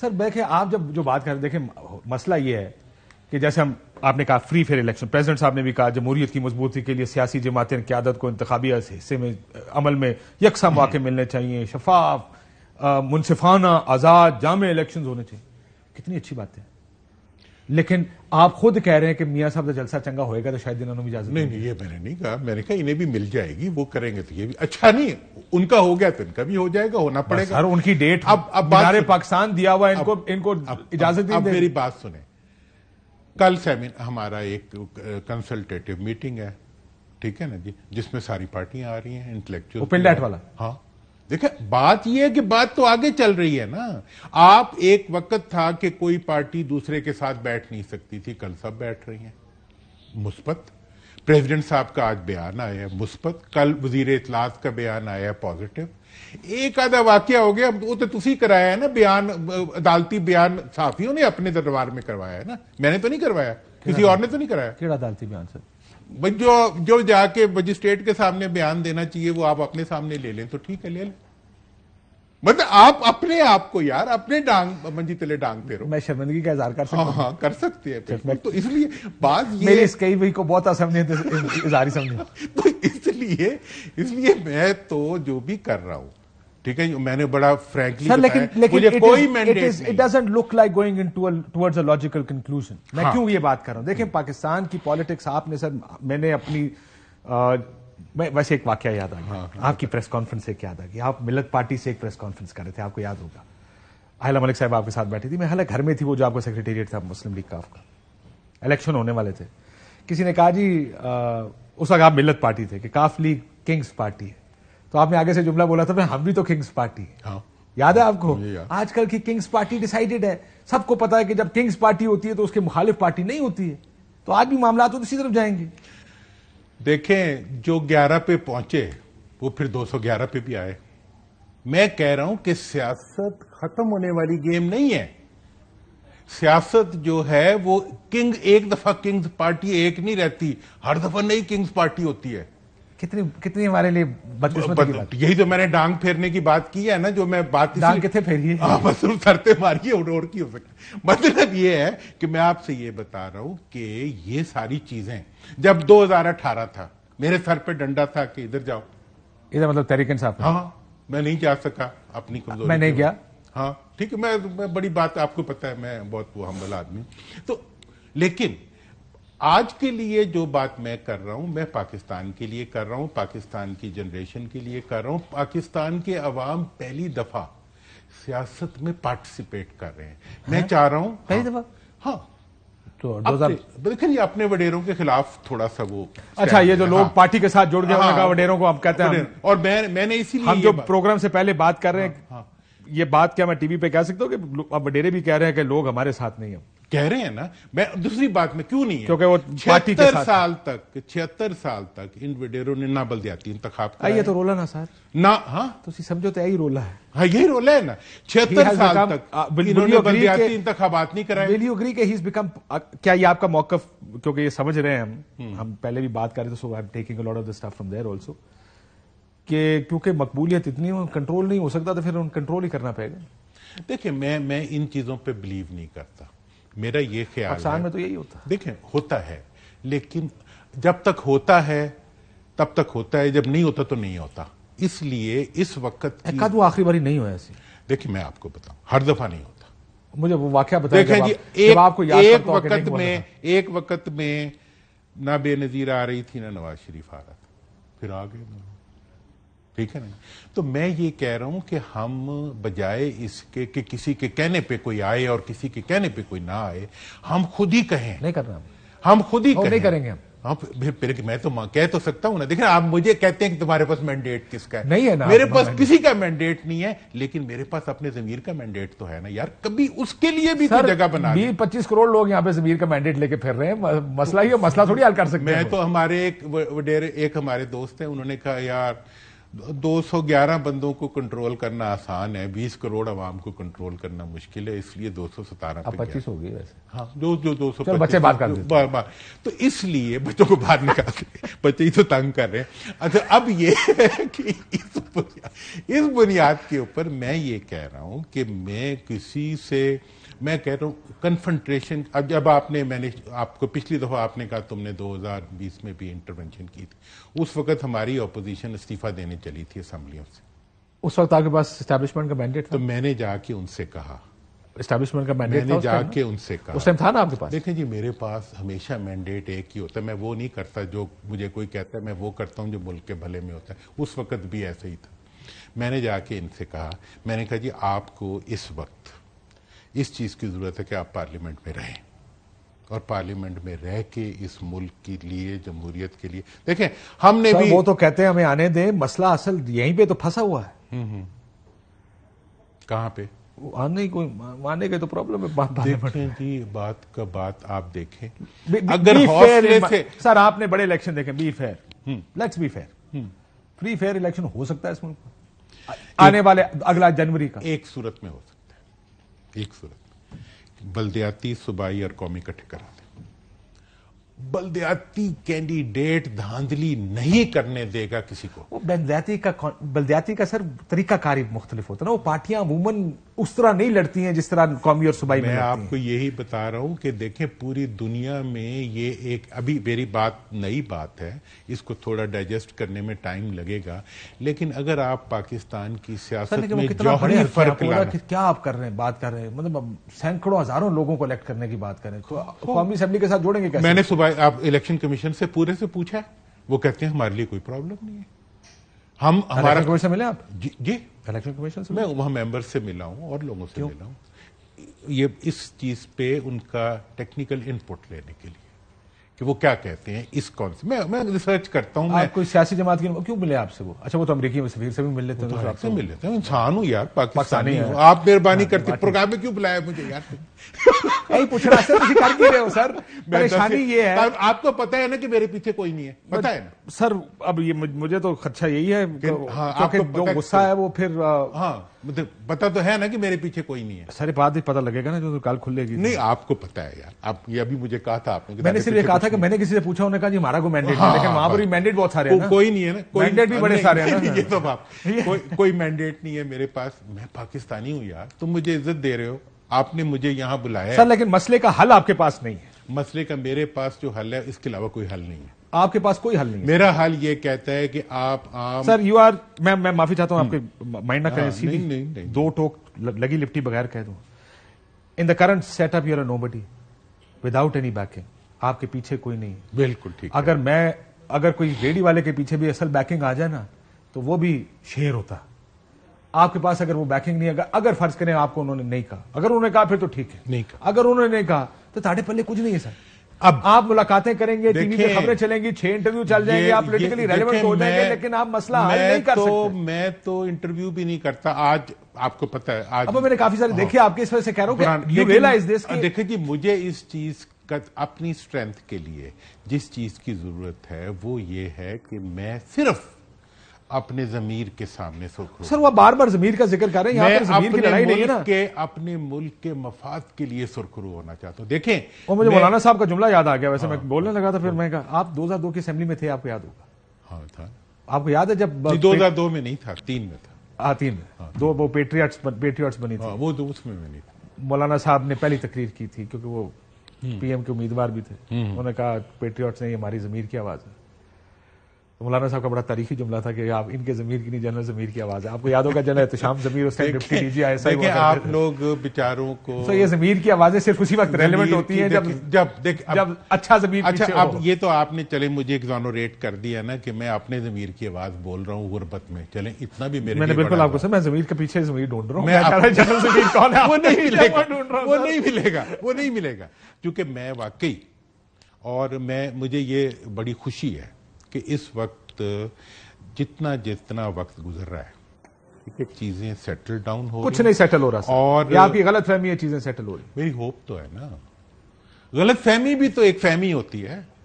Sir देखे आप जब जो बात कर रहे देखें मसला ये है कि जैसे हम आपने कहा फ्री फेयर इलेक्शन प्रेसिडेंट साहब ने भी कहा जमहूरियत की मजबूती के लिए सियासी जमातें क्यादत को इंतबी हिस्से में अमल में यकसा मौके मिलने चाहिए शफाफ मुनफाना आज़ाद जाम इलेक्शन होने चाहिए कितनी अच्छी बातें लेकिन आप खुद कह रहे हैं कि मियाँ साहब का जलसा चंगा होएगा तो शायद इन्होंने इजाजत नहीं नहीं ये मैंने नहीं कहा मैंने कहा इन्हें भी मिल जाएगी वो करेंगे तो ये भी अच्छा नहीं उनका हो गया तो इनका भी हो जाएगा होना पड़ेगा हर उनकी डेट अब अब बारे पाकिस्तान दिया हुआ इनको इनको इजाजत दी मेरी बात सुने कल सेमिन हमारा एक कंसल्टेटिव मीटिंग है ठीक है ना जी जिसमें सारी पार्टियां आ रही हैं इंटेलेक्चुअल वाला हाँ देखिए बात यह है कि बात तो आगे चल रही है ना आप एक वक्त था कि कोई पार्टी दूसरे के साथ बैठ नहीं सकती थी कल सब बैठ रही हैं मुस्बत प्रेसिडेंट साहब का आज बयान आया है मुस्बत कल वजीर इतलास का बयान आया है पॉजिटिव एक आधा वाक्य हो गया वो तो तुम कराया है ना बयान अदालती बयान साफियों ने अपने दरबार में करवाया है ना मैंने तो नहीं करवाया किसी और ने तो नहीं कराया अदालती बयान सर भाई जो जो जाके मजिस्ट्रेट के सामने बयान देना चाहिए वो आप अपने सामने ले लें तो ठीक है ले लें मतलब आप अपने आप को यार अपने डांग मंजी तले डांगते रहो मैं शर्मिंदगी का इजहार कर सकता हाँ हाँ कर सकते हैं तो इसलिए बात ये इस कई भाई को बहुत असमझे इजहारी समझे तो इसलिए इसलिए मैं तो जो भी कर रहा हूं ठीक है मैंने बड़ा फ्रैंकली सर लेकिन लेकिन मुझे कोई mandate it doesn't look like going into towards a logical conclusion मैं हाँ। क्यों ये बात कर रहा हूं देखें पाकिस्तान की पॉलिटिक्स आपने सर मैंने अपनी मैं वैसे एक वाक्य याद आ गया हाँ, हाँ, आपकी प्रेस कॉन्फ्रेंस एक याद आ गया आप मिलत पार्टी से एक प्रेस कॉन्फ्रेंस कर रहे थे आपको याद होगा आहिला मलिक साहब आपके साथ बैठी थी मैं हालांकि घर में थी वो जो आपका सेक्रेटेरिएट था मुस्लिम लीग का आपका इलेक्शन होने वाले थे किसी ने कहा जी उस वक्त आप मिलत पार्टी थे कि काफ लीग किंग्स पार्टी है तो आपने आगे से जुमला बोला था हम भी तो किंग्स पार्टी है हाँ। याद है आपको आजकल की किंग्स पार्टी डिसाइडेड है सबको पता है कि जब किंग्स पार्टी होती है तो उसके मुखालिफ पार्टी नहीं होती है तो आज भी मामला तो इसी तरफ जाएंगे देखें जो 11 पे पहुंचे वो फिर 211 पे भी आए मैं कह रहा हूं कि सियासत खत्म होने वाली गेम नहीं है सियासत जो है वो किंग एक दफा किंग्स पार्टी एक नहीं रहती हर दफा नई किंग्स पार्टी होती है कितनी कितनी हमारे लिए बदकिस्मत यही तो मैंने डांग फेरने की बात की है ना जो मैं बात डांग कितने फेरी मतलब सरते मारिए उड़ की हो मतलब ये है कि मैं आपसे ये बता रहा हूँ कि ये सारी चीजें जब 2018 था मेरे सर पे डंडा था कि इधर जाओ इधर मतलब तरीकन साहब हाँ मैं नहीं जा सका अपनी कमजोरी मैं नहीं गया हाँ ठीक है मैं, मैं बड़ी बात आपको पता है मैं बहुत वो हम्बल आदमी तो लेकिन आज के लिए जो बात मैं कर रहा हूं मैं पाकिस्तान के लिए कर रहा हूं पाकिस्तान की जनरेशन के लिए कर रहा हूं पाकिस्तान के अवाम पहली दफा सियासत में पार्टिसिपेट कर रहे हैं है? मैं चाह रहा हूं पहली हाँ, दफा हाँ तो देखिए ये अपने वडेरों के खिलाफ थोड़ा सा वो अच्छा ये जो लोग हाँ। पार्टी के साथ जुड़ गए हाँ, हाँ, वडेरों को आप कहते हैं और मैं मैंने इसीलिए हम जो प्रोग्राम से पहले बात कर रहे हैं हाँ, हाँ। ये बात क्या मैं टीवी पे कह सकता हूँ कि अब वडेरे भी कह रहे हैं कि लोग हमारे साथ नहीं है कह रहे हैं ना मैं दूसरी बात में क्यों नहीं है क्योंकि वो छिहत्तर साल तक छिहत्तर साल तक इन वडेरों ने ना बल दिया तीन तक आप ये तो रोला ना सर ना हाँ तो समझो तो यही रोला है हाँ यही रोला है ना छिहत्तर साल तक इन्होंने बलदयाती इंतखाबात नहीं कराए विल यू एग्री के ही बिकम क्या ये आपका मौकफ क्योंकि ये समझ रहे हैं हम हम्म। हम पहले भी बात कर रहे थे so I am taking a lot of the stuff from there also कि क्योंकि मकबूलियत इतनी हो कंट्रोल नहीं हो सकता तो फिर उन कंट्रोल ही करना पड़ेगा देखिए मैं मैं इन चीजों पे बिलीव नहीं करता मेरा ये ख्याल पाकिस्तान में तो यही होता है देखें होता है लेकिन जब तक होता है तब तक होता है जब नहीं होता तो नहीं होता इसलिए इस वक्त वो आखिरी बारी नहीं हुआ ऐसी देखिए मैं आपको बताऊं हर दफा नहीं होता मुझे वो वाक्य बताया देखें जी एक, आपको याद एक तो वक्त में एक वक्त में ना बेनजीर आ रही थी ना नवाज शरीफ आ रहा था फिर आ गए ठीक है ना तो मैं ये कह रहा हूं कि हम बजाय इसके कि किसी के कहने पे कोई आए और किसी के कहने पे कोई ना आए हम खुद ही कहें नहीं करना हम खुद ही कहें नहीं करेंगे हम आप फिर मैं तो कह तो सकता हूं ना देखना आप मुझे कहते हैं कि तुम्हारे पास मैंडेट किसका है नहीं है ना मेरे पास किसी का मैंडेट नहीं है लेकिन मेरे पास अपने जमीर का मैंडेट तो है ना यार कभी उसके लिए भी कोई जगह बना बीस पच्चीस करोड़ लोग यहाँ पे जमीर का मैंडेट लेके फिर रहे हैं मसला ही मसला थोड़ी हल कर सकते मैं तो हमारे एक वडेरे एक हमारे दोस्त है उन्होंने कहा यार 211 बंदों को कंट्रोल करना आसान है 20 करोड़ आवाम को कंट्रोल करना मुश्किल है इसलिए दो सौ सतारह पच्चीस हो वैसे हाँ जो जो दो सौ बच्चे बात कर तो इसलिए बच्चों को बाहर निकाल बच्चे ही तो तंग कर रहे हैं अच्छा अब ये कि इस बुनियाद, इस बुनियाद के ऊपर मैं ये कह रहा हूं कि मैं किसी से मैं कह रहा हूँ कन्फंट्रेशन अब जब आपने मैंने आपको पिछली दफ़ा आपने कहा तुमने 2020 में भी इंटरवेंशन की थी उस वक्त हमारी अपोजिशन इस्तीफा देने चली थी असम्बलियों से उस वक्त आपके पास स्टैब्लिशमेंट का मैंडेट तो मैंने जाके उनसे कहा स्टैब्लिशमेंट का मैंडेट मैंने जाके उनसे कहा उस टाइम था ना आपके पास देखें जी मेरे पास हमेशा मैंडेट एक ही होता है मैं वो नहीं करता जो मुझे कोई कहता है मैं वो करता हूँ जो मुल्क के भले में होता है उस वक्त भी ऐसा ही था मैंने जाके इनसे कहा मैंने कहा जी आपको इस वक्त इस चीज़ की ज़रूरत है कि आप पार्लियामेंट में रहें और पार्लियामेंट में रह के इस मुल्क के लिए जमहूरियत के लिए देखें हमने भी वो तो कहते हैं हमें आने दें मसला असल यहीं पे तो फंसा हुआ है हम्म, हम्म। कहाँ पे आने कोई आने के तो प्रॉब्लम है बात जी बात का बात आप देखें बी, बी, अगर बी फेर से सर आपने बड़े इलेक्शन देखे be fair let's be fair free fair election हो सकता है इस मुल्क आने वाले अगला जनवरी का एक सूरत में हो सकता एक सूरत बलदयाती सूबाई और कौमी इकट्ठे करा बलदयाती कैंडिडेट धांधली नहीं करने देगा किसी को बलदयाती का बलदयाती का सर तरीका कार्य मुख्तलिफ होता है ना वो पार्टियां अमूमन उस तरह नहीं लड़ती हैं जिस तरह कौमी और सूबाई में आपको यही बता रहा हूं कि देखें पूरी दुनिया में ये एक अभी मेरी बात नई बात है इसको थोड़ा डाइजेस्ट करने में टाइम लगेगा लेकिन अगर आप पाकिस्तान की सियासत में जौहरी फर्क कि क्या आप कर रहे हैं बात कर रहे हैं मतलब सैकड़ों हजारों लोगों को इलेक्ट करने की बात करें तो, तो कौमी असेंबली के साथ जोड़ेंगे मैंने सुबह आप इलेक्शन कमीशन से पूरे से पूछा वो कहते हैं हमारे लिए कोई प्रॉब्लम नहीं है हम हमारा कमीशन मिले आप जी जी इलेक्शन कमीशन से मैं वहां मेंबर से मिला हूँ और लोगों से मिला हूँ ये इस चीज पे उनका टेक्निकल इनपुट लेने के लिए कि वो क्या कहते हैं इस कौन से मैं मैं रिसर्च करता हूँ मैं कोई सियासी जमात के क्यों मिले आपसे वो अच्छा वो तो अमरीकी में वसीर से भी मिल लेते हैं तो, तो मिल लेते हैं इंसान हूँ यार पाकिस्तानी हूँ आप मेहरबानी हाँ, करते प्रोग्राम में क्यों बुलाया मुझे यार नहीं पूछ रहा सर स्वीकार कर रहे हो सर परेशानी ये है आपको पता है ना कि मेरे पीछे कोई नहीं है पता है ना सर अब ये मुझे तो खदशा यही है हाँ, जो गुस्सा है वो फिर हाँ मतलब पता तो है ना कि मेरे पीछे कोई नहीं है सारे बात ही पता लगेगा ना जो तो कल खुलेगी नहीं आपको पता है यार आप ये अभी मुझे कहा था आपने मैंने सिर्फ ये कहा था कि मैंने किसी से पूछा उन्होंने कहा जी हमारा को मैंडेट हाँ, लेकिन हाँ, वहां पर भी मैंडेट बहुत सारे हैं कोई नहीं है ना कोई मैंडेट भी बड़े सारे हैं ये तो आप कोई मैंडेट नहीं है मेरे पास मैं पाकिस्तानी हूँ यार तुम मुझे इज्जत दे रहे हो आपने मुझे यहाँ बुलाया सर लेकिन मसले का हल आपके पास नहीं है मसले का मेरे पास जो हल है इसके अलावा कोई हल नहीं है आपके पास कोई हल नहीं मेरा हल ये कहता है कि आप आम सर यू आर मैं मैं माफी चाहता हूं आपके माइंड हम्म। ना करें नहीं, हाँ, नहीं, नहीं, नहीं, दो टोक लगी लिफ्टी बगैर कह दो in the current setup you're nobody without any backing आपके पीछे कोई नहीं बिल्कुल ठीक अगर मैं अगर कोई रेडी वाले के पीछे भी असल बैकिंग आ जाए ना तो वो भी शेयर होता आपके पास अगर वो बैकिंग नहीं अगर अगर फर्ज करें आपको उन्होंने नहीं कहा अगर उन्होंने कहा फिर तो ठीक है नहीं कहा अगर उन्होंने नहीं कहा तो ताड़े पल्ले कुछ नहीं है सर अब आप मुलाकातें करेंगे टीवी पे खबरें चलेंगी छह इंटरव्यू चल जाएंगे आप पोलिटिकली रेलिवेंट हो जाएंगे लेकिन आप मसला हल नहीं कर तो, सकते मैं तो इंटरव्यू भी नहीं करता आज आपको पता है आज अब मैंने काफी सारे हाँ। देखे आपके इस वजह से कह रहा हूँ यू रियलाइज दिस देखे जी मुझे इस चीज का अपनी स्ट्रेंथ के लिए जिस चीज की जरूरत है वो ये है कि मैं सिर्फ अपने जमीर के सामने सोखो सर वह बार बार जमीर का जिक्र कर रहे हैं यहाँ पर जमीर की लड़ाई नहीं है ना के अपने मुल्क के मफाद के लिए सुरखरू होना चाहता हूँ देखें और मुझे मौलाना साहब का जुमला याद आ गया वैसे हाँ, मैं बोलने लगा था फिर मैं कहा आप 2002 की असेंबली में थे आपको याद होगा हाँ था आपको याद है जब दो हजार दो में नहीं था तीन में था हाँ तीन में हाँ। दो वो पेट्रियट्स पेट्रियट्स बनी थी हाँ, वो दो तो उसमें नहीं मौलाना साहब ने पहली तकरीर की थी क्योंकि वो पीएम हम्म। के उम्मीदवार भी थे हम्म। उन्होंने कहा पेट्रियट्स नहीं हमारी जमीर की आवाज है तो मौलाना साहब का बड़ा तारीखी जुमला था कि आप इनके जमीर की नहीं जनरल जमीर की आवाज है आपको याद होगा जनरल एहतम जमीर उस डिप्टी डीजी ऐसा ही आप लोग बेचारों को तो ये जमीर की आवाजें सिर्फ उसी वक्त रेलिवेंट होती है जब जब देख जब अच्छा जमीर अच्छा अब ये तो आपने चले मुझे रेट कर दिया ना कि मैं अपने जमीर की आवाज बोल रहा हूँ गुर्बत में चले इतना भी मेरे मैंने बिल्कुल आपको सर मैं जमीर के पीछे जमीर ढूंढ रहा हूँ जनरल जमीर कौन है वो नहीं मिलेगा वो नहीं मिलेगा वो नहीं मिलेगा क्योंकि मैं वाकई और मैं मुझे ये बड़ी खुशी है कि इस वक्त जितना जितना वक्त गुजर रहा है है चीजें सेटल डाउन हो कुछ नहीं सेटल हो रहा और आपकी गलत फहमी है चीजें सेटल हो रही मेरी होप तो है ना गलत फहमी भी तो एक फहमी होती है